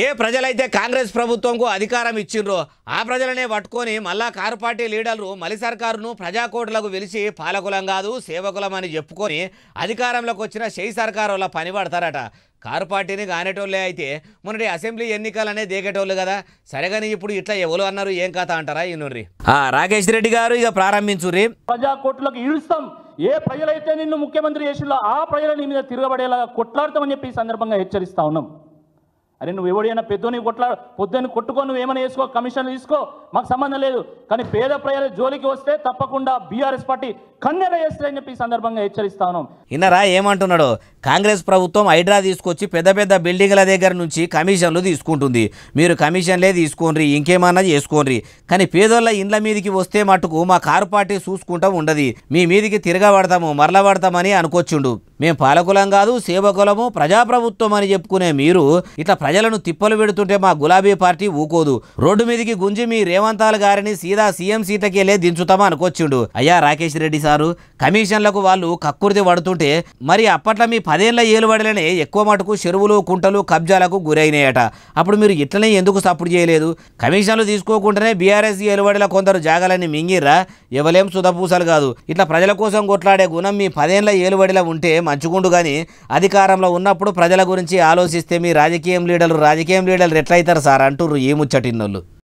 ఏ ప్రజలైతే కాంగ్రెస్ ప్రభుత్వంకు అధికారం ఇచ్చిండ్రో ఆ ప్రజలనే పట్టుకొని మళ్ళా కారు పార్టీ లీడర్లు మలి సర్కారును ప్రజాకోట్లకు వెలిసి పాలకులం కాదు సేవకులం అని చెప్పుకొని అధికారంలోకి వచ్చిన షెయి సర్కారు వాళ్ళ పని పడతారట కారు పార్టీని కానేటోళ్ళే అయితే మొన్నటి అసెంబ్లీ ఎన్నికలనే దేగేటోళ్ళు కదా సరేగాని ఇప్పుడు ఇట్లా ఎవరు అన్నారు ఏం కథ అంటారా ఆ రాకేష్ రెడ్డి గారు ఇక ప్రారంభించు ప్రజాకోట్లకు ఇస్తాం ఏ ప్రజలైతే నిన్ను ముఖ్యమంత్రి చేసిందో ఆ ప్రజల మీద తిరగబడేలా కొట్లాడతామని చెప్పి ఈ సందర్భంగా హెచ్చరిస్తా ఉన్నాం అరే నువ్వు ఎవడైనా పెద్దోని కొట్లా పొద్దుని కొట్టుకో నువ్వు ఏమైనా వేసుకో కమిషన్ తీసుకో మాకు సంబంధం లేదు కానీ పేద ప్రజలు జోలికి వస్తే తప్పకుండా బీఆర్ఎస్ పార్టీ కన్నెల చేస్తారని చెప్పి సందర్భంగా హెచ్చరిస్తాను ఇన్నరా ఏమంటున్నాడు కాంగ్రెస్ ప్రభుత్వం హైడ్రా తీసుకొచ్చి పెద్ద పెద్ద బిల్డింగ్ల దగ్గర నుంచి కమిషన్లు తీసుకుంటుంది మీరు కమిషన్లే తీసుకోండి ఇంకేమన్నా చేసుకోండి కానీ పేదోళ్ళ ఇండ్ల మీదకి వస్తే మటుకు మా కారు పార్టీ చూసుకుంటాం ఉండదు మీ మీదికి తిరగబడతాము మరలబడతామని అనుకొచ్చిండు మేము పాలకులం కాదు సేవకులము ప్రజాప్రభుత్వం అని చెప్పుకునే మీరు ఇట్లా ప్రజలను తిప్పలు పెడుతుంటే మా గులాబీ పార్టీ ఊకోదు రోడ్డు మీదకి గుంజి మీ రేవంతాలు గారిని సీదా సీఎం సీటకెళ్ళే దించుతామా అనుకొచ్చిండు అయ్యా రాకేష్ రెడ్డి సారు కమిషన్లకు వాళ్ళు కక్కుర్తి పడుతుంటే మరి అప్పట్లో మీ పదేళ్ల ఏలుబడిలోనే ఎక్కువ మటుకు చెరువులు కుంటలు కబ్జాలకు గురైనాయట అప్పుడు మీరు ఇట్లనే ఎందుకు సపోర్ట్ చేయలేదు కమిషన్లు తీసుకోకుండానే బీఆర్ఎస్ ఏలుబడిల కొందరు జాగాలని మింగిర్రా ఎవలేం సుధపూసలు కాదు ఇట్లా ప్రజల కోసం కొట్లాడే గుణం మీ పదేళ్ల ఏలుబడిల ఉంటే మంచుకుండు కానీ అధికారంలో ఉన్నప్పుడు ప్రజల గురించి ఆలోచిస్తే మీ రాజకీయం లీడర్లు రాజకీయం లీడర్లు ఎట్లయితారు సార్ అంటుర్రు ఏ ముచ్చటిన్నోళ్ళు